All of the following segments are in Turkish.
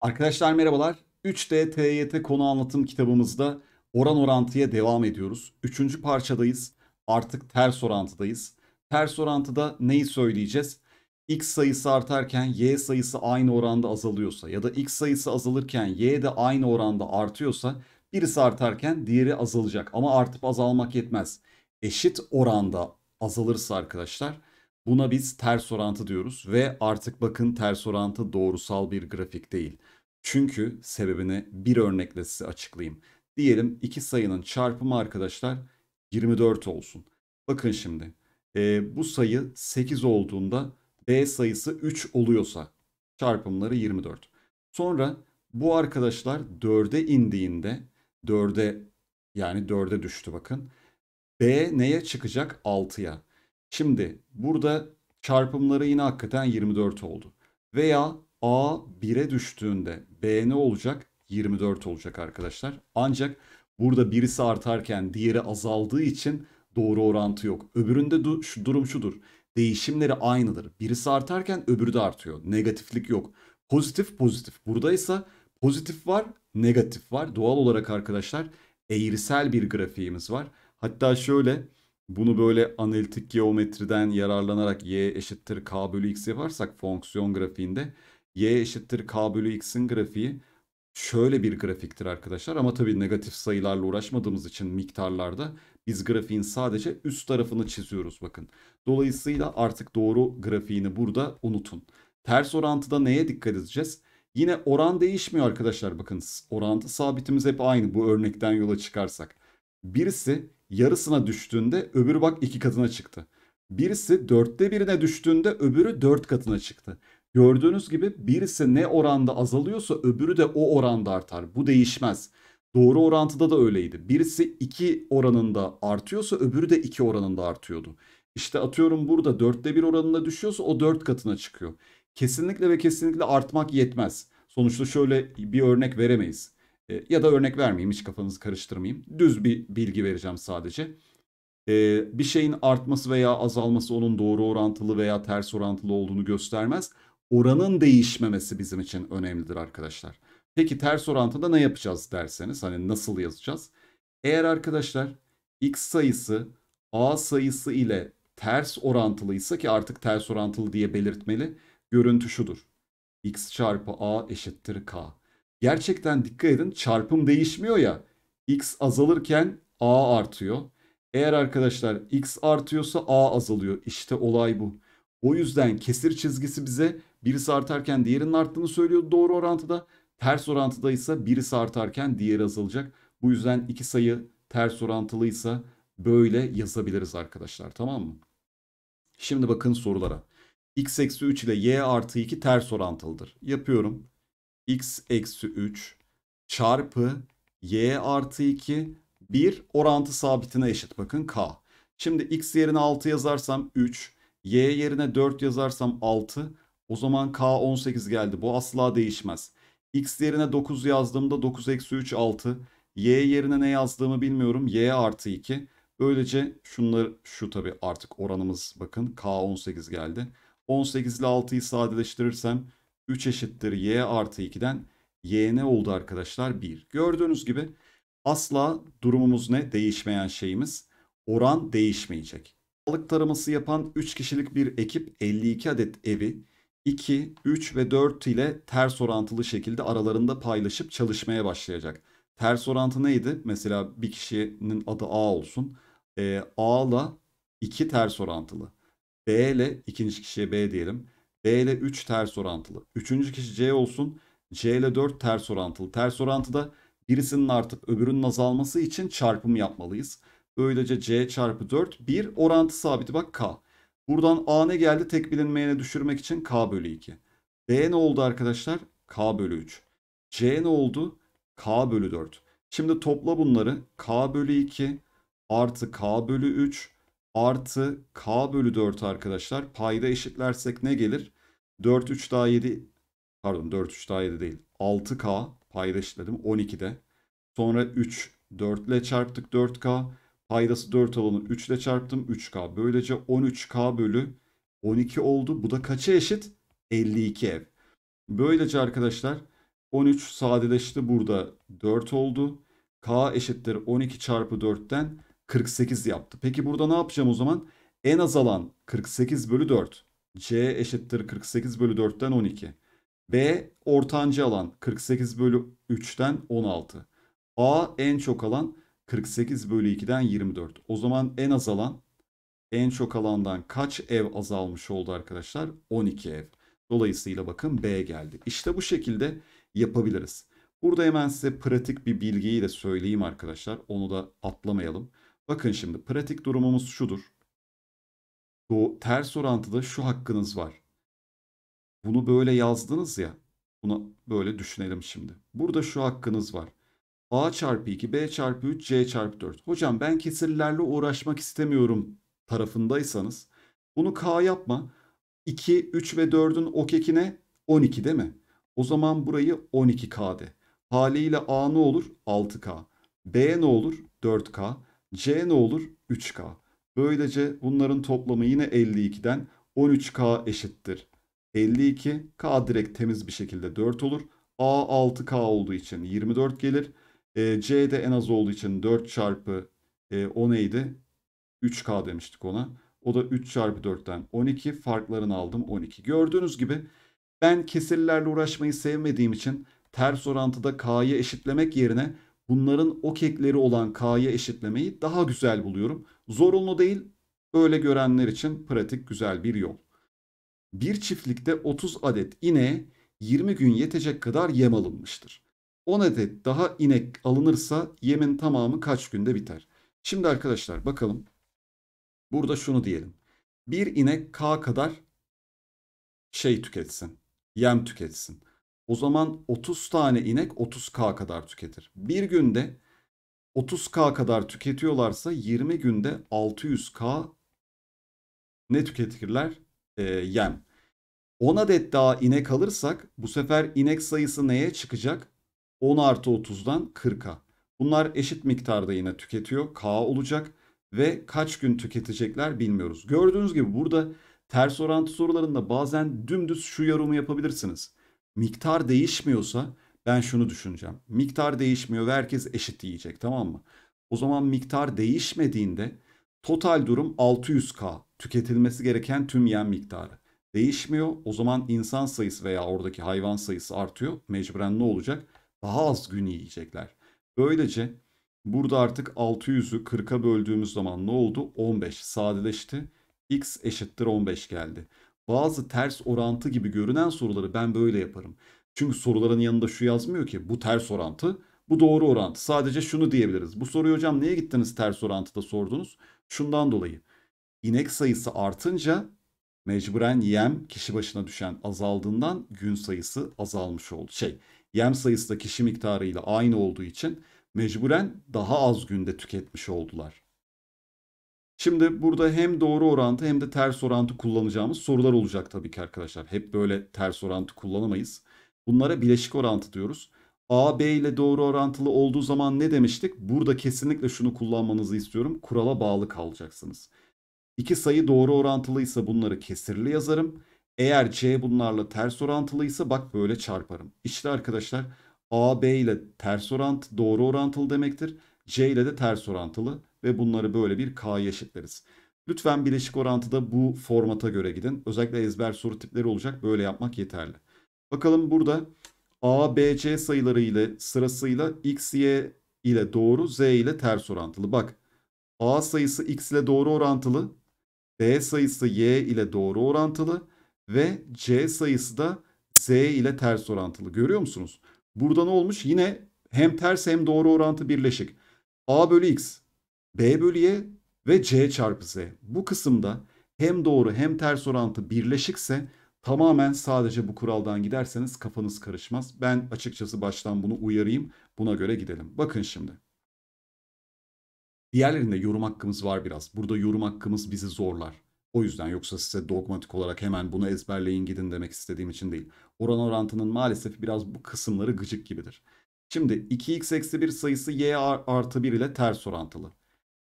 Arkadaşlar merhabalar. 3D TYT konu anlatım kitabımızda oran orantıya devam ediyoruz. Üçüncü parçadayız. Artık ters orantıdayız. Ters orantıda neyi söyleyeceğiz? X sayısı artarken Y sayısı aynı oranda azalıyorsa ya da X sayısı azalırken Y de aynı oranda artıyorsa birisi artarken diğeri azalacak. Ama artıp azalmak yetmez. Eşit oranda azalırsa arkadaşlar Buna biz ters orantı diyoruz ve artık bakın ters orantı doğrusal bir grafik değil. Çünkü sebebini bir örnekle size açıklayayım. Diyelim iki sayının çarpımı arkadaşlar 24 olsun. Bakın şimdi e, bu sayı 8 olduğunda B sayısı 3 oluyorsa çarpımları 24. Sonra bu arkadaşlar 4'e indiğinde 4'e yani 4'e düştü bakın. B neye çıkacak? 6'ya. Şimdi burada çarpımları yine hakikaten 24 oldu. Veya A 1'e düştüğünde B ne olacak? 24 olacak arkadaşlar. Ancak burada birisi artarken diğeri azaldığı için doğru orantı yok. Öbüründe du şu durum şudur. Değişimleri aynıdır. Birisi artarken öbürü de artıyor. Negatiflik yok. Pozitif pozitif. Buradaysa pozitif var, negatif var. Doğal olarak arkadaşlar eğrisel bir grafiğimiz var. Hatta şöyle bunu böyle analitik geometriden yararlanarak y eşittir k bölü x yaparsak fonksiyon grafiğinde y eşittir k bölü x'in grafiği şöyle bir grafiktir arkadaşlar. Ama tabii negatif sayılarla uğraşmadığımız için miktarlarda biz grafiğin sadece üst tarafını çiziyoruz bakın. Dolayısıyla artık doğru grafiğini burada unutun. Ters orantıda neye dikkat edeceğiz? Yine oran değişmiyor arkadaşlar bakın. Orantı sabitimiz hep aynı bu örnekten yola çıkarsak. Birisi yarısına düştüğünde öbürü bak iki katına çıktı. Birisi dörtte birine düştüğünde öbürü dört katına çıktı. Gördüğünüz gibi birisi ne oranda azalıyorsa öbürü de o oranda artar. Bu değişmez. Doğru orantıda da öyleydi. Birisi 2 oranında artıyorsa öbürü de 2 oranında artıyordu. İşte atıyorum burada 4'te 1 oranında düşüyorsa o 4 katına çıkıyor. Kesinlikle ve kesinlikle artmak yetmez. Sonuçta şöyle bir örnek veremeyiz. Ee, ya da örnek vermeyeyim hiç kafanızı karıştırmayayım. Düz bir bilgi vereceğim sadece. Ee, bir şeyin artması veya azalması onun doğru orantılı veya ters orantılı olduğunu göstermez. Oranın değişmemesi bizim için önemlidir arkadaşlar. Peki ters orantıda ne yapacağız derseniz hani nasıl yazacağız? Eğer arkadaşlar x sayısı a sayısı ile ters orantılıysa ki artık ters orantılı diye belirtmeli. Görüntü şudur. x çarpı a eşittir k. Gerçekten dikkat edin çarpım değişmiyor ya. X azalırken A artıyor. Eğer arkadaşlar X artıyorsa A azalıyor. İşte olay bu. O yüzden kesir çizgisi bize birisi artarken diğerinin arttığını söylüyor doğru orantıda. Ters orantıdaysa birisi artarken diğeri azalacak. Bu yüzden iki sayı ters orantılıysa böyle yazabiliriz arkadaşlar tamam mı? Şimdi bakın sorulara. x eksi 3 ile y artı 2 ters orantılıdır. Yapıyorum x eksi 3 çarpı y artı 2 bir orantı sabitine eşit bakın k. Şimdi x yerine 6 yazarsam 3 y yerine 4 yazarsam 6 o zaman k 18 geldi bu asla değişmez. x yerine 9 yazdığımda 9 eksi 3 6 y yerine ne yazdığımı bilmiyorum y artı 2 böylece şunlar şu tabi artık oranımız bakın k 18 geldi. 18 ile 6'yı sadeleştirirsem 3 eşittir y artı 2'den y ne oldu arkadaşlar? 1. Gördüğünüz gibi asla durumumuz ne? Değişmeyen şeyimiz. Oran değişmeyecek. Balık taraması yapan 3 kişilik bir ekip 52 adet evi 2, 3 ve 4 ile ters orantılı şekilde aralarında paylaşıp çalışmaya başlayacak. Ters orantı neydi? Mesela bir kişinin adı A olsun. E, A ile 2 ters orantılı. B ile ikinci kişiye B diyelim. B ile 3 ters orantılı. Üçüncü kişi C olsun. C ile 4 ters orantılı. Ters orantıda birisinin artıp öbürünün azalması için çarpım yapmalıyız. Böylece C çarpı 4 bir orantı sabiti bak K. Buradan A ne geldi? Tek bilinmeyene düşürmek için K bölü 2. B ne oldu arkadaşlar? K bölü 3. C ne oldu? K bölü 4. Şimdi topla bunları. K bölü 2 artı K bölü 3 artı K bölü 4 arkadaşlar. Payda eşitlersek ne gelir? 4 3 daha 7 pardon 4 3 daha 7 değil 6K payda işledim 12'de. Sonra 3 4 ile çarptık 4K. Paydası 4 olanı 3 ile çarptım 3K. Böylece 13K bölü 12 oldu. Bu da kaça eşit? 52 ev. Böylece arkadaşlar 13 sadeleşti burada 4 oldu. K eşittir 12 çarpı 4'ten 48 yaptı. Peki burada ne yapacağım o zaman? En azalan 48 bölü 4. C eşittir 48 bölü 4'ten 12. B ortanca alan 48 bölü 3'ten 16. A en çok alan 48 bölü 2'den 24. O zaman en az alan en çok alandan kaç ev azalmış oldu arkadaşlar? 12 ev. Dolayısıyla bakın B geldi. İşte bu şekilde yapabiliriz. Burada hemen size pratik bir bilgiyi de söyleyeyim arkadaşlar. Onu da atlamayalım. Bakın şimdi pratik durumumuz şudur bu ters orantıda şu hakkınız var. Bunu böyle yazdınız ya. Bunu böyle düşünelim şimdi. Burada şu hakkınız var. A çarpı 2, B çarpı 3, C çarpı 4. Hocam ben kesirlerle uğraşmak istemiyorum tarafındaysanız bunu K yapma. 2, 3 ve 4'ün ok ekine 12 değil mi? O zaman burayı 12K de. Haliyle A ne olur? 6K. B ne olur? 4K. C ne olur? 3K. Böylece bunların toplamı yine 52'den 13K eşittir. 52 K direkt temiz bir şekilde 4 olur. A 6K olduğu için 24 gelir. E, C de en az olduğu için 4 çarpı e, o neydi? 3K demiştik ona. O da 3 çarpı 4'ten 12 farklarını aldım 12. Gördüğünüz gibi ben kesirlerle uğraşmayı sevmediğim için ters orantıda K'yı eşitlemek yerine bunların o kekleri olan K'ya eşitlemeyi daha güzel buluyorum. Zorunlu değil, böyle görenler için pratik güzel bir yol. Bir çiftlikte 30 adet ineğe 20 gün yetecek kadar yem alınmıştır. 10 adet daha inek alınırsa yemin tamamı kaç günde biter? Şimdi arkadaşlar bakalım. Burada şunu diyelim. Bir inek K kadar şey tüketsin. Yem tüketsin. O zaman 30 tane inek 30K kadar tüketir. Bir günde 30K kadar tüketiyorlarsa 20 günde 600K ne tüketirler? E, yem. 10 adet daha inek alırsak bu sefer inek sayısı neye çıkacak? 10 artı 30'dan 40'a. Bunlar eşit miktarda yine tüketiyor. K olacak ve kaç gün tüketecekler bilmiyoruz. Gördüğünüz gibi burada ters orantı sorularında bazen dümdüz şu yorumu yapabilirsiniz miktar değişmiyorsa ben şunu düşüneceğim. Miktar değişmiyor ve herkes eşit yiyecek tamam mı? O zaman miktar değişmediğinde total durum 600K tüketilmesi gereken tüm yem miktarı. Değişmiyor o zaman insan sayısı veya oradaki hayvan sayısı artıyor. Mecburen ne olacak? Daha az gün yiyecekler. Böylece burada artık 600'ü 40'a böldüğümüz zaman ne oldu? 15 sadeleşti. X eşittir 15 geldi bazı ters orantı gibi görünen soruları ben böyle yaparım. Çünkü soruların yanında şu yazmıyor ki bu ters orantı, bu doğru orantı. Sadece şunu diyebiliriz. Bu soruyu hocam niye gittiniz ters orantıda sordunuz? Şundan dolayı. İnek sayısı artınca mecburen yem kişi başına düşen azaldığından gün sayısı azalmış oldu. Şey, yem sayısı da kişi miktarıyla aynı olduğu için mecburen daha az günde tüketmiş oldular. Şimdi burada hem doğru orantı hem de ters orantı kullanacağımız sorular olacak tabii ki arkadaşlar. Hep böyle ters orantı kullanamayız. Bunlara bileşik orantı diyoruz. A, B ile doğru orantılı olduğu zaman ne demiştik? Burada kesinlikle şunu kullanmanızı istiyorum. Kurala bağlı kalacaksınız. İki sayı doğru orantılıysa bunları kesirli yazarım. Eğer C bunlarla ters orantılıysa bak böyle çarparım. İşte arkadaşlar A, B ile ters orantı doğru orantılı demektir. C ile de ters orantılı ve bunları böyle bir k'ya eşitleriz. Lütfen bileşik orantıda bu formata göre gidin. Özellikle ezber soru tipleri olacak. Böyle yapmak yeterli. Bakalım burada A, B, C sayıları ile sırasıyla X, Y ile doğru, Z ile ters orantılı. Bak A sayısı X ile doğru orantılı. B sayısı Y ile doğru orantılı. Ve C sayısı da Z ile ters orantılı. Görüyor musunuz? Burada ne olmuş? Yine hem ters hem doğru orantı birleşik. A bölü X B bölü Y ve C çarpı Z. Bu kısımda hem doğru hem ters orantı birleşikse tamamen sadece bu kuraldan giderseniz kafanız karışmaz. Ben açıkçası baştan bunu uyarayım. Buna göre gidelim. Bakın şimdi. Diğerlerinde yorum hakkımız var biraz. Burada yorum hakkımız bizi zorlar. O yüzden yoksa size dogmatik olarak hemen bunu ezberleyin gidin demek istediğim için değil. Oran orantının maalesef biraz bu kısımları gıcık gibidir. Şimdi 2x eksi 1 sayısı y artı 1 ile ters orantılı.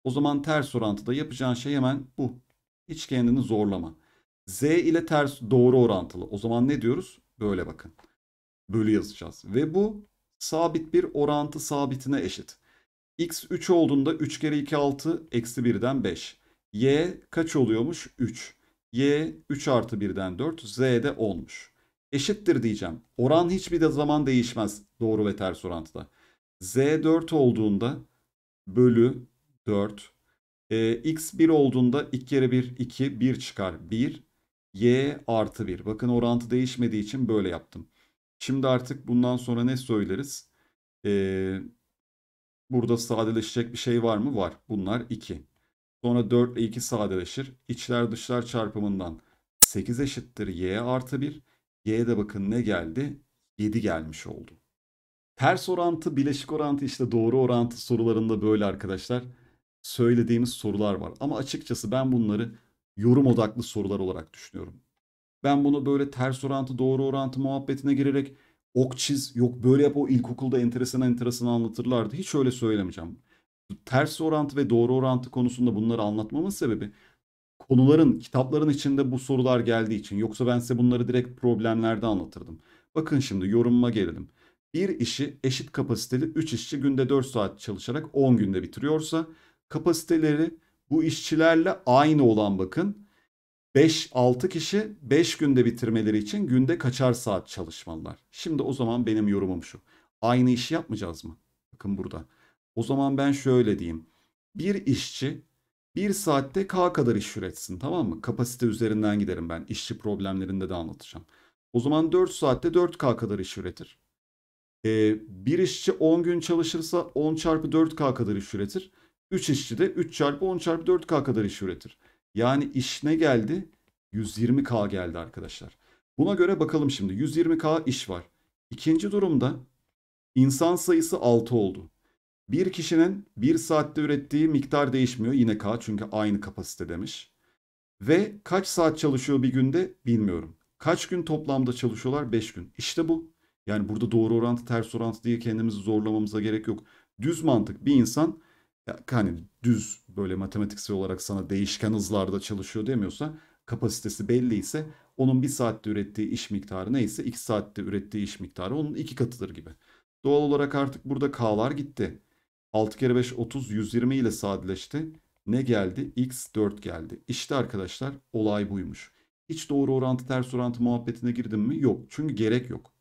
O zaman ters orantıda yapacağın şey hemen bu. Hiç kendini zorlama. Z ile ters doğru orantılı. O zaman ne diyoruz? Böyle bakın. Bölü yazacağız. Ve bu sabit bir orantı sabitine eşit. X 3 olduğunda 3 kere 2 6 eksi 1'den 5. Y kaç oluyormuş? 3. Y 3 artı 1'den 4. Z de 10'muş. Eşittir diyeceğim. Oran hiçbir de zaman değişmez doğru ve ters orantıda. Z 4 olduğunda bölü 4. E, ee, x 1 olduğunda 2 kere 1 2 1 çıkar 1. y artı 1. Bakın orantı değişmediği için böyle yaptım. Şimdi artık bundan sonra ne söyleriz? E, burada sadeleşecek bir şey var mı? Var. Bunlar 2. Sonra 4 ile 2 sadeleşir. İçler dışlar çarpımından 8 eşittir y artı 1. Y'ye de bakın ne geldi? 7 gelmiş oldu. Ters orantı, bileşik orantı işte doğru orantı sorularında böyle arkadaşlar söylediğimiz sorular var. Ama açıkçası ben bunları yorum odaklı sorular olarak düşünüyorum. Ben bunu böyle ters orantı doğru orantı muhabbetine girerek ok çiz yok böyle yap o ilkokulda enteresan enteresan anlatırlardı. Hiç öyle söylemeyeceğim. Ters orantı ve doğru orantı konusunda bunları anlatmamın sebebi konuların, kitapların içinde bu sorular geldiği için. Yoksa ben size bunları direkt problemlerde anlatırdım. Bakın şimdi yorumuma gelelim. Bir işi eşit kapasiteli 3 işçi günde 4 saat çalışarak 10 günde bitiriyorsa kapasiteleri bu işçilerle aynı olan bakın. 5-6 kişi 5 günde bitirmeleri için günde kaçar saat çalışmalılar. Şimdi o zaman benim yorumum şu. Aynı işi yapmayacağız mı? Bakın burada. O zaman ben şöyle diyeyim. Bir işçi bir saatte K kadar iş üretsin tamam mı? Kapasite üzerinden giderim ben. İşçi problemlerinde de anlatacağım. O zaman 4 saatte 4K kadar iş üretir. Ee, bir işçi 10 gün çalışırsa 10 çarpı 4K kadar iş üretir. 3 işçi de 3 çarpı 10 çarpı 4K kadar iş üretir. Yani iş ne geldi? 120K geldi arkadaşlar. Buna göre bakalım şimdi 120K iş var. İkinci durumda insan sayısı 6 oldu. Bir kişinin bir saatte ürettiği miktar değişmiyor. Yine K çünkü aynı kapasite demiş. Ve kaç saat çalışıyor bir günde bilmiyorum. Kaç gün toplamda çalışıyorlar? 5 gün. İşte bu. Yani burada doğru orantı ters orantı diye kendimizi zorlamamıza gerek yok. Düz mantık bir insan hani düz böyle matematiksel olarak sana değişken hızlarda çalışıyor demiyorsa kapasitesi belli ise onun bir saatte ürettiği iş miktarı neyse iki saatte ürettiği iş miktarı onun iki katıdır gibi. Doğal olarak artık burada K'lar gitti. 6 kere 5 30 120 ile sadeleşti. Ne geldi? X 4 geldi. İşte arkadaşlar olay buymuş. Hiç doğru orantı ters orantı muhabbetine girdim mi? Yok. Çünkü gerek yok.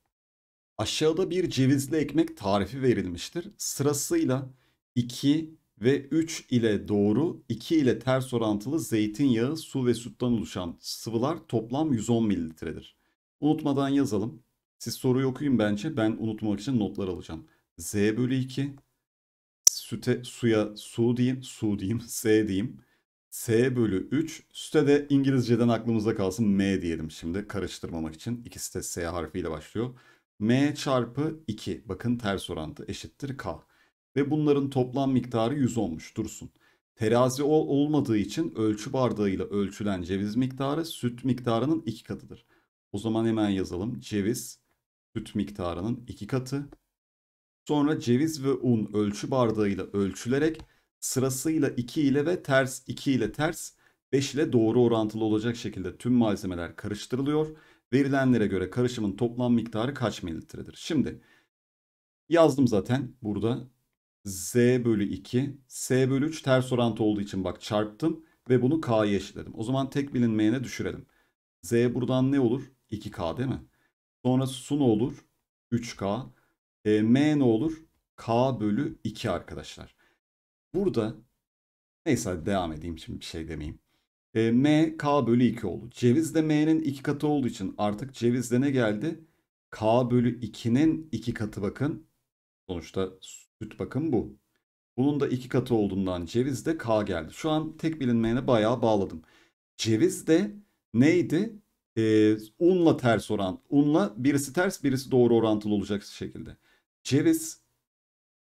Aşağıda bir cevizli ekmek tarifi verilmiştir. Sırasıyla 2, ve 3 ile doğru 2 ile ters orantılı zeytinyağı, su ve sütten oluşan sıvılar toplam 110 mililitredir. Unutmadan yazalım. Siz soruyu okuyun bence. Ben unutmak için notlar alacağım. Z bölü 2 süte, suya su diyeyim, su diyeyim, S diyeyim. S bölü 3. Süte de İngilizceden aklımızda kalsın M diyelim şimdi karıştırmamak için. İkisi de S harfiyle başlıyor. M çarpı 2. Bakın ters orantı eşittir K ve bunların toplam miktarı 100 olmuş dursun. Terazi ol olmadığı için ölçü bardağıyla ölçülen ceviz miktarı süt miktarının 2 katıdır. O zaman hemen yazalım. Ceviz süt miktarının 2 katı. Sonra ceviz ve un ölçü bardağıyla ölçülerek sırasıyla 2 ile ve ters 2 ile ters 5 ile doğru orantılı olacak şekilde tüm malzemeler karıştırılıyor. Verilenlere göre karışımın toplam miktarı kaç mililitredir? Şimdi yazdım zaten burada z bölü 2, s bölü 3 ters orantı olduğu için bak çarptım ve bunu k'ya eşitledim. O zaman tek bilinmeyene düşürelim. z buradan ne olur? 2k değil mi? Sonra su ne olur? 3k. E, m ne olur? k bölü 2 arkadaşlar. Burada neyse devam edeyim şimdi bir şey demeyeyim. E, m k bölü 2 oldu. Ceviz de m'nin 2 katı olduğu için artık cevizde ne geldi? k bölü 2'nin 2 katı bakın. Sonuçta süt bakım bu. Bunun da iki katı olduğundan ceviz de K geldi. Şu an tek bilinmeyene bayağı bağladım. Ceviz de neydi? Ee, unla ters oran. Unla birisi ters birisi doğru orantılı olacak şekilde. Ceviz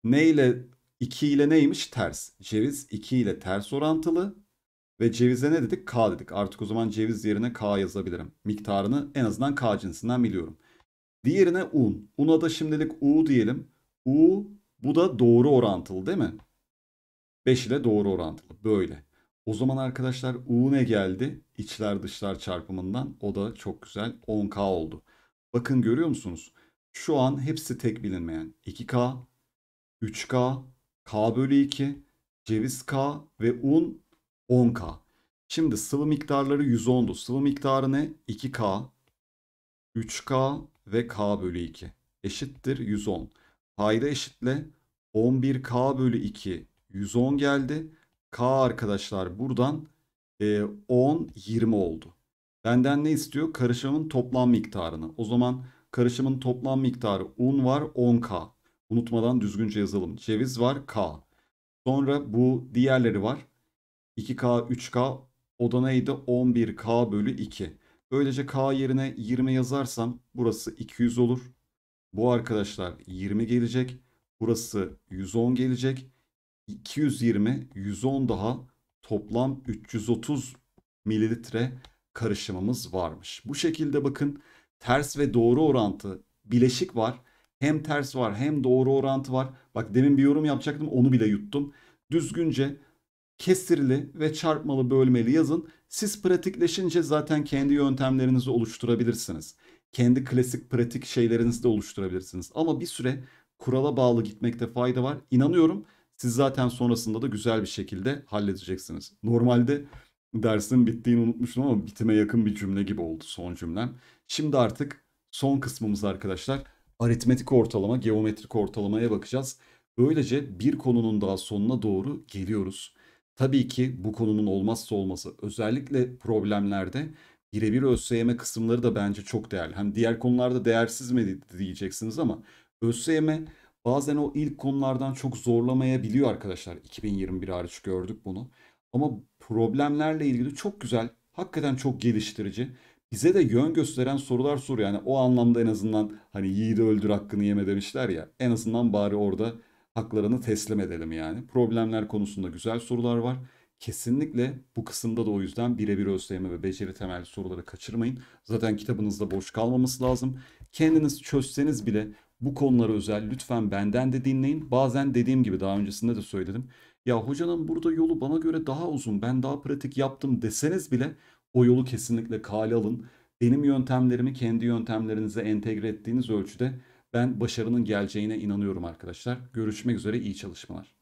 neyle 2 ile neymiş? Ters. Ceviz 2 ile ters orantılı. Ve cevize ne dedik? K dedik. Artık o zaman ceviz yerine K yazabilirim. Miktarını en azından K cinsinden biliyorum. Diğerine un. Una da şimdilik U diyelim. U. Bu da doğru orantılı değil mi? 5 ile doğru orantılı. Böyle. O zaman arkadaşlar U ne geldi? İçler dışlar çarpımından. O da çok güzel 10K oldu. Bakın görüyor musunuz? Şu an hepsi tek bilinmeyen. 2K, 3K, K bölü 2, ceviz K ve un 10K. Şimdi sıvı miktarları 110'du. Sıvı miktarı ne? 2K, 3K ve K bölü 2 eşittir 110 payda eşitle 11k bölü 2 110 geldi. K arkadaşlar buradan e, 10 20 oldu. Benden ne istiyor? Karışımın toplam miktarını. O zaman karışımın toplam miktarı un var 10k. Unutmadan düzgünce yazalım. Ceviz var k. Sonra bu diğerleri var. 2k 3k o da neydi? 11k bölü 2. Böylece k yerine 20 yazarsam burası 200 olur. Bu arkadaşlar 20 gelecek. Burası 110 gelecek. 220, 110 daha toplam 330 mililitre karışımımız varmış. Bu şekilde bakın ters ve doğru orantı bileşik var. Hem ters var hem doğru orantı var. Bak demin bir yorum yapacaktım onu bile yuttum. Düzgünce kesirli ve çarpmalı bölmeli yazın. Siz pratikleşince zaten kendi yöntemlerinizi oluşturabilirsiniz kendi klasik pratik şeylerinizi de oluşturabilirsiniz. Ama bir süre kurala bağlı gitmekte fayda var. İnanıyorum siz zaten sonrasında da güzel bir şekilde halledeceksiniz. Normalde dersin bittiğini unutmuştum ama bitime yakın bir cümle gibi oldu son cümlem. Şimdi artık son kısmımız arkadaşlar. Aritmetik ortalama, geometrik ortalamaya bakacağız. Böylece bir konunun daha sonuna doğru geliyoruz. Tabii ki bu konunun olmazsa olması özellikle problemlerde birebir ÖSYM kısımları da bence çok değerli. Hem diğer konularda değersiz mi diyeceksiniz ama ÖSYM bazen o ilk konulardan çok zorlamayabiliyor arkadaşlar. 2021 hariç gördük bunu. Ama problemlerle ilgili çok güzel, hakikaten çok geliştirici, bize de yön gösteren sorular soruyor. Yani o anlamda en azından hani yiğidi öldür hakkını yeme demişler ya. En azından bari orada haklarını teslim edelim yani. Problemler konusunda güzel sorular var. Kesinlikle bu kısımda da o yüzden birebir ÖSYM ve beceri temelli soruları kaçırmayın. Zaten kitabınızda boş kalmaması lazım. Kendiniz çözseniz bile bu konulara özel lütfen benden de dinleyin. Bazen dediğim gibi daha öncesinde de söyledim. Ya hocanın burada yolu bana göre daha uzun ben daha pratik yaptım deseniz bile o yolu kesinlikle kale alın. Benim yöntemlerimi kendi yöntemlerinize entegre ettiğiniz ölçüde ben başarının geleceğine inanıyorum arkadaşlar. Görüşmek üzere iyi çalışmalar.